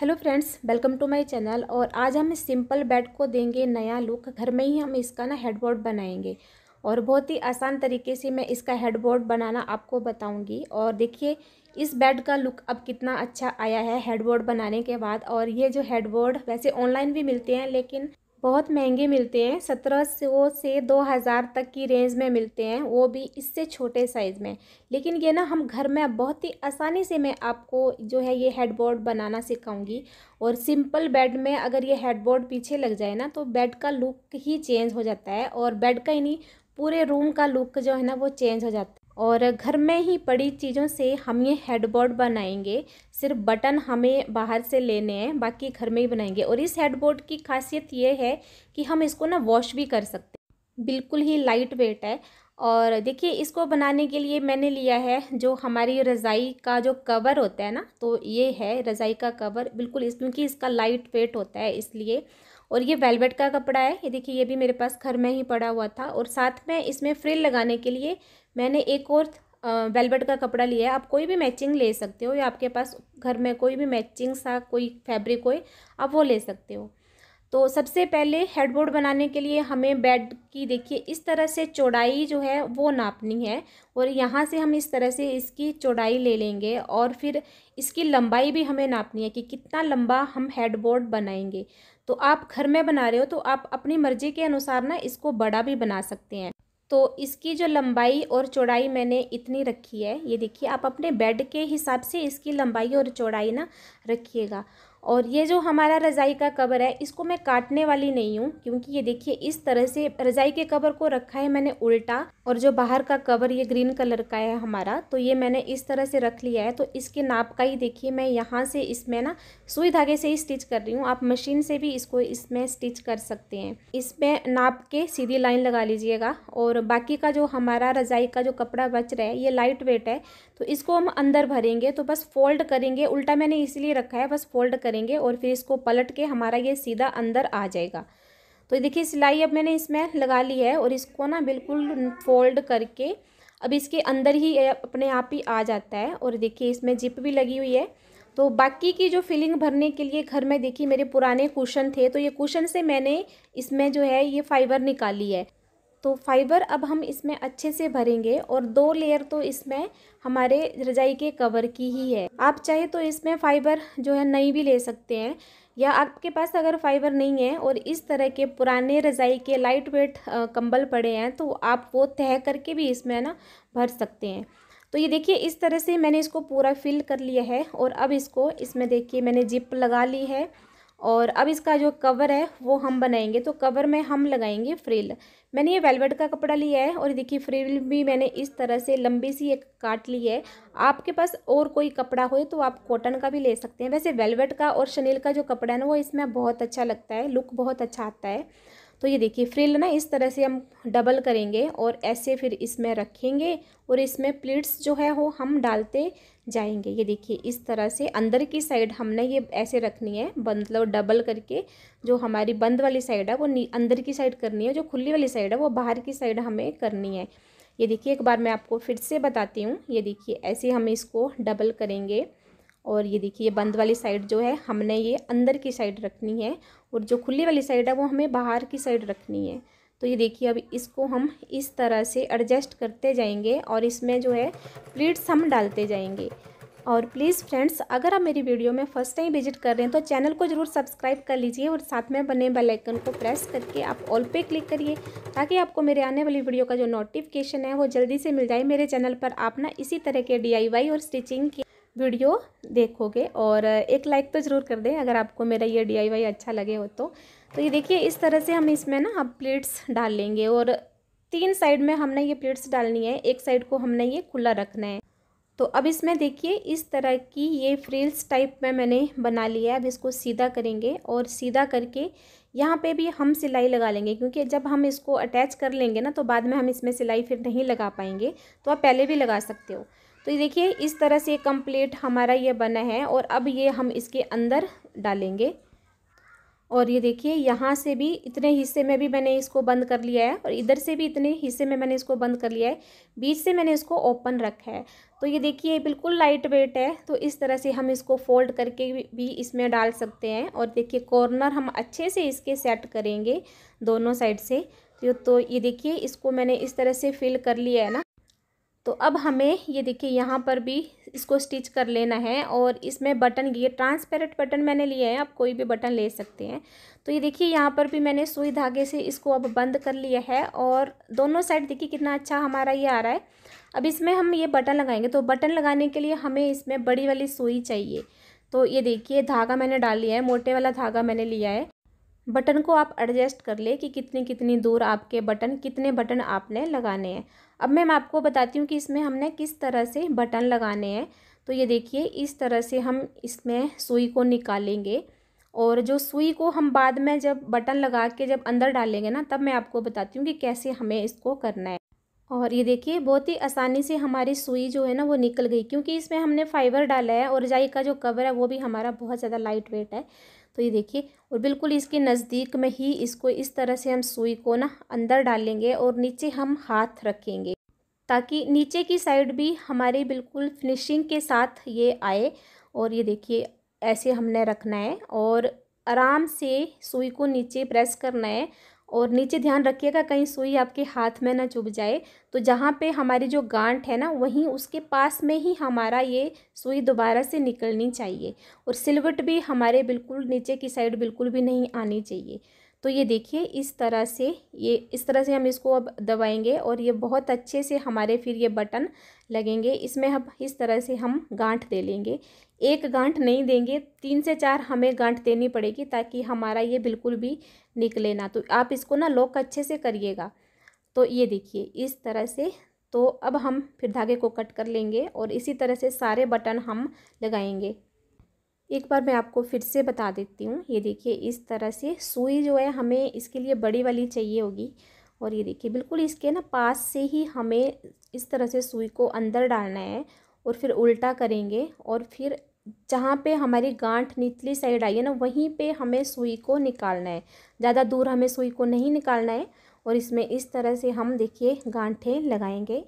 hello friends welcome to my channel और आज हम इस सिंपल बेड को देंगे नया लुक घर में ही हम इसका ना हेडबोर्ड बनाएंगे और बहुत ही आसान तरीके से मैं इसका हेडबोर्ड बनाना आपको बताऊंगी और देखिए इस बेड का लुक अब कितना अच्छा आया है हेडबोर्ड बनाने के बाद और ये जो हेडबोर्ड वैसे ऑनलाइन भी मिलते हैं लेकिन बहुत महंगे मिलते हैं सत्रह सौ से दो हज़ार तक की रेंज में मिलते हैं वो भी इससे छोटे साइज़ में लेकिन ये ना हम घर में बहुत ही आसानी से मैं आपको जो है ये हेडबोर्ड बनाना सिखाऊंगी और सिंपल बेड में अगर ये हेडबोर्ड पीछे लग जाए ना तो बेड का लुक ही चेंज हो जाता है और बेड का ही नहीं पूरे रूम का लुक जो है ना वो चेंज हो जाता है और घर में ही पड़ी चीज़ों से हम ये हेडबोर्ड बनाएंगे सिर्फ बटन हमें बाहर से लेने हैं बाकी घर में ही बनाएंगे और इस हेडबोर्ड की खासियत ये है कि हम इसको ना वॉश भी कर सकते हैं बिल्कुल ही लाइट वेट है और देखिए इसको बनाने के लिए मैंने लिया है जो हमारी रज़ाई का जो कवर होता है ना तो ये है रज़ाई का कवर बिल्कुल इस क्योंकि इसका लाइट वेट होता है इसलिए और ये वेलवेट का कपड़ा है ये देखिए ये भी मेरे पास घर में ही पड़ा हुआ था और साथ में इसमें फ्रिल लगाने के लिए मैंने एक और वेलवेट का कपड़ा लिया है आप कोई भी मैचिंग ले सकते हो या आपके पास घर में कोई भी मैचिंग सा कोई फैब्रिक हो आप वो ले सकते हो तो सबसे पहले हेडबोर्ड बनाने के लिए हमें बेड की देखिए इस तरह से चौड़ाई जो है वो नापनी है और यहाँ से हम इस तरह से इसकी चौड़ाई ले लेंगे और फिर इसकी लंबाई भी हमें नापनी है कि कितना लंबा हम हेडबोर्ड बनाएंगे तो आप घर में बना रहे हो तो आप अपनी मर्ज़ी के अनुसार ना इसको बड़ा भी बना सकते हैं तो इसकी जो लंबाई और चौड़ाई मैंने इतनी रखी है ये देखिए आप अपने बेड के हिसाब से इसकी लंबाई और चौड़ाई ना रखिएगा और ये जो हमारा रज़ाई का कवर है इसको मैं काटने वाली नहीं हूँ क्योंकि ये देखिए इस तरह से रज़ाई के कवर को रखा है मैंने उल्टा और जो बाहर का कवर ये ग्रीन कलर का है हमारा तो ये मैंने इस तरह से रख लिया है तो इसके नाप का ही देखिए मैं यहाँ से इसमें ना सुई धागे से ही स्टिच कर रही हूँ आप मशीन से भी इसको इसमें स्टिच कर सकते हैं इसमें नाप के सीधी लाइन लगा लीजिएगा और बाकी का जो हमारा रज़ाई का जो कपड़ा बच रहा है ये लाइट वेट है तो इसको हम अंदर भरेंगे तो बस फोल्ड करेंगे उल्टा मैंने इसीलिए रखा है बस फोल्ड कर करेंगे और फिर इसको पलट के हमारा ये सीधा अंदर आ जाएगा तो देखिए सिलाई अब मैंने इसमें लगा ली है और इसको ना बिल्कुल फोल्ड करके अब इसके अंदर ही अपने आप ही आ जाता है और देखिए इसमें जिप भी लगी हुई है तो बाकी की जो फिलिंग भरने के लिए घर में देखिए मेरे पुराने कुशन थे तो ये कुशन से मैंने इसमें जो है ये फाइबर निकाली है तो फाइबर अब हम इसमें अच्छे से भरेंगे और दो लेयर तो इसमें हमारे रजाई के कवर की ही है आप चाहे तो इसमें फाइबर जो है नई भी ले सकते हैं या आपके पास अगर फाइबर नहीं है और इस तरह के पुराने रजाई के लाइट वेट कंबल पड़े हैं तो आप वो तह करके भी इसमें ना भर सकते हैं तो ये देखिए इस तरह से मैंने इसको पूरा फिल कर लिया है और अब इसको इसमें देखिए मैंने जिप लगा ली है और अब इसका जो कवर है वो हम बनाएंगे तो कवर में हम लगाएंगे फ्रिल मैंने ये वेलवेट का कपड़ा लिया है और देखिए फ्रिल भी मैंने इस तरह से लंबी सी एक काट ली है आपके पास और कोई कपड़ा हो तो आप कॉटन का भी ले सकते हैं वैसे वेलवेट का और शनील का जो कपड़ा है ना वो इसमें बहुत अच्छा लगता है लुक बहुत अच्छा आता है तो ये देखिए फ्रिल ना इस तरह से हम डबल करेंगे और ऐसे फिर इसमें रखेंगे और इसमें प्लेट्स जो है वो हम डालते जाएंगे ये देखिए इस तरह से अंदर की साइड हमने ये ऐसे रखनी है मतलब डबल करके जो हमारी बंद वाली साइड है वो अंदर की साइड करनी है जो खुली वाली साइड है वो बाहर की साइड हमें करनी है ये देखिए एक बार मैं आपको फिर से बताती हूँ ये देखिए ऐसे हम इसको डबल करेंगे और ये देखिए ये बंद वाली साइड जो है हमने ये अंदर की साइड रखनी है और जो खुली वाली साइड है वो हमें बाहर की साइड रखनी है तो ये देखिए अब इसको हम इस तरह से एडजस्ट करते जाएंगे और इसमें जो है प्लीट्स हम डालते जाएंगे और प्लीज़ फ्रेंड्स अगर आप मेरी वीडियो में फर्स्ट टाइम विजिट कर रहे हैं तो चैनल को ज़रूर सब्सक्राइब कर लीजिए और साथ में बने बेल आइकन को प्रेस करके आप ऑल पे क्लिक करिए ताकि आपको मेरे आने वाली वीडियो का जो नोटिफिकेशन है वो जल्दी से मिल जाए मेरे चैनल पर आप ना इसी तरह के डी और स्टिचिंग की वीडियो देखोगे और एक लाइक तो ज़रूर कर दें अगर आपको मेरा ये डी अच्छा लगे हो तो तो ये देखिए इस तरह से हम इसमें ना अब प्लेट्स डाल लेंगे और तीन साइड में हमने ये प्लेट्स डालनी है एक साइड को हमने ये खुला रखना है तो अब इसमें देखिए इस तरह की ये फ्रिल्स टाइप में मैंने बना लिया है अब इसको सीधा करेंगे और सीधा करके यहाँ पे भी हम सिलाई लगा लेंगे क्योंकि जब हम इसको अटैच कर लेंगे ना तो बाद में हम इसमें सिलाई फिर नहीं लगा पाएंगे तो आप पहले भी लगा सकते हो तो देखिए इस तरह से कंप्लीट हमारा ये बना है और अब ये हम इसके अंदर डालेंगे और ये देखिए यहाँ से भी इतने हिस्से में भी मैंने इसको बंद कर लिया है और इधर से भी इतने हिस्से में मैंने इसको बंद कर लिया है बीच से मैंने इसको ओपन रखा है तो ये देखिए बिल्कुल लाइट वेट है तो इस तरह से हम इसको फोल्ड करके भी इसमें डाल सकते हैं और देखिए कॉर्नर हम अच्छे से इसके सेट करेंगे दोनों साइड से तो, तो ये देखिए इसको मैंने इस तरह से फिल कर लिया है ना तो अब हमें ये देखिए यहाँ पर भी इसको स्टिच कर लेना है और इसमें बटन ये ट्रांसपेरेंट बटन मैंने लिए हैं आप कोई भी बटन ले सकते हैं तो ये देखिए यहाँ पर भी मैंने सुई धागे से इसको अब बंद कर लिया है और दोनों साइड देखिए कितना अच्छा हमारा ये आ रहा है अब इसमें हम ये बटन लगाएंगे तो बटन लगाने के लिए हमें इसमें बड़ी वाली सुई चाहिए तो ये देखिए धागा मैंने डाल लिया है मोटे वाला धागा मैंने लिया है बटन को आप एडजस्ट कर ले कि कितनी कितनी दूर आपके बटन कितने बटन आपने लगाने हैं अब मैं आपको बताती हूँ कि इसमें हमने किस तरह से बटन लगाने हैं तो ये देखिए इस तरह से हम इसमें सुई को निकालेंगे और जो सुई को हम बाद में जब बटन लगा के जब अंदर डालेंगे ना तब मैं आपको बताती हूँ कि कैसे हमें इसको करना है और ये देखिए बहुत ही आसानी से हमारी सुई जो है ना वो निकल गई क्योंकि इसमें हमने फाइबर डाला है और जाई का जो कवर है वो भी हमारा बहुत ज़्यादा लाइट वेट है तो ये देखिए और बिल्कुल इसके नज़दीक में ही इसको इस तरह से हम सुई को ना अंदर डालेंगे और नीचे हम हाथ रखेंगे ताकि नीचे की साइड भी हमारे बिल्कुल फिनिशिंग के साथ ये आए और ये देखिए ऐसे हमने रखना है और आराम से सुई को नीचे प्रेस करना है और नीचे ध्यान रखिएगा कहीं सुई आपके हाथ में ना चुभ जाए तो जहाँ पे हमारी जो गांठ है ना वहीं उसके पास में ही हमारा ये सुई दोबारा से निकलनी चाहिए और सिलवट भी हमारे बिल्कुल नीचे की साइड बिल्कुल भी नहीं आनी चाहिए तो ये देखिए इस तरह से ये इस तरह से हम इसको अब दबाएंगे और ये बहुत अच्छे से हमारे फिर ये बटन लगेंगे इसमें हम इस तरह से हम गांठ दे लेंगे एक गांठ नहीं देंगे तीन से चार हमें गांठ देनी पड़ेगी ताकि हमारा ये बिल्कुल भी निकले ना तो आप इसको ना लॉक अच्छे से करिएगा तो ये देखिए इस तरह से तो अब हम फिर धागे को कट कर लेंगे और इसी तरह से सारे बटन हम लगाएंगे एक बार मैं आपको फिर से बता देती हूँ ये देखिए इस तरह से सुई जो है हमें इसके लिए बड़ी वाली चाहिए होगी और ये देखिए बिल्कुल इसके ना पास से ही हमें इस तरह से सुई को अंदर डालना है और फिर उल्टा करेंगे और फिर जहाँ पे हमारी गांठ निचली साइड आई है ना वहीं पे हमें सुई को निकालना है ज़्यादा दूर हमें सुई को नहीं निकालना है और इसमें इस तरह से हम देखिए गांठें लगाएंगे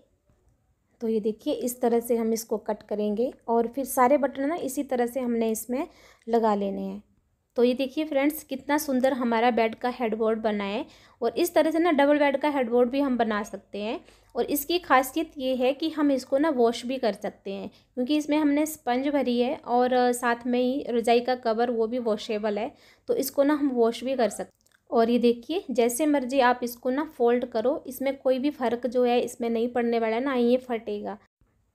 तो ये देखिए इस तरह से हम इसको कट करेंगे और फिर सारे बटन ना इसी तरह से हमने इसमें लगा लेने हैं तो ये देखिए फ्रेंड्स कितना सुंदर हमारा बेड का हेडबोर्ड बना है और इस तरह से ना डबल बेड का हेडबोर्ड भी हम बना सकते हैं और इसकी खासियत ये है कि हम इसको ना वॉश भी कर सकते हैं क्योंकि इसमें हमने स्पंज भरी है और साथ में ही रजाई का कवर वो भी वॉशेबल है तो इसको ना हम वॉश भी कर सकते और ये देखिए जैसे मर्जी आप इसको ना फोल्ड करो इसमें कोई भी फ़र्क जो है इसमें नहीं पड़ने वाला है ना ये फटेगा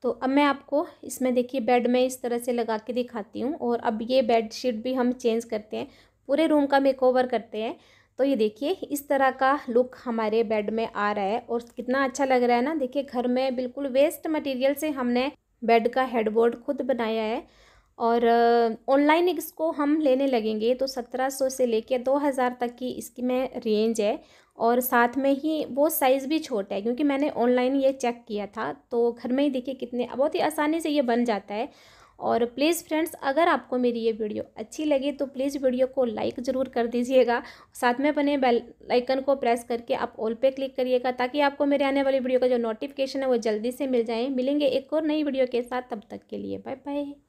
तो अब मैं आपको इसमें देखिए बेड में इस तरह से लगा के दिखाती हूँ और अब ये बेड शीट भी हम चेंज करते हैं पूरे रूम का मेकओवर करते हैं तो ये देखिए इस तरह का लुक हमारे बेड में आ रहा है और कितना अच्छा लग रहा है ना देखिए घर में बिल्कुल वेस्ट मटेरियल से हमने बेड का हेडबोर्ड खुद बनाया है और ऑनलाइन इसको हम लेने लगेंगे तो सत्रह सौ से लेके दो हज़ार तक की इसकी में रेंज है और साथ में ही वो साइज़ भी छोटा है क्योंकि मैंने ऑनलाइन ये चेक किया था तो घर में ही देखिए कितने बहुत ही आसानी से ये बन जाता है और प्लीज़ फ्रेंड्स अगर आपको मेरी ये वीडियो अच्छी लगी तो प्लीज़ वीडियो को लाइक ज़रूर कर दीजिएगा साथ में बने बेल आइकन को प्रेस करके आप ऑल पे क्लिक करिएगा ताकि आपको मेरे आने वाली वीडियो का जो नोटिफिकेशन है वो जल्दी से मिल जाए मिलेंगे एक और नई वीडियो के साथ तब तक के लिए बाय बाय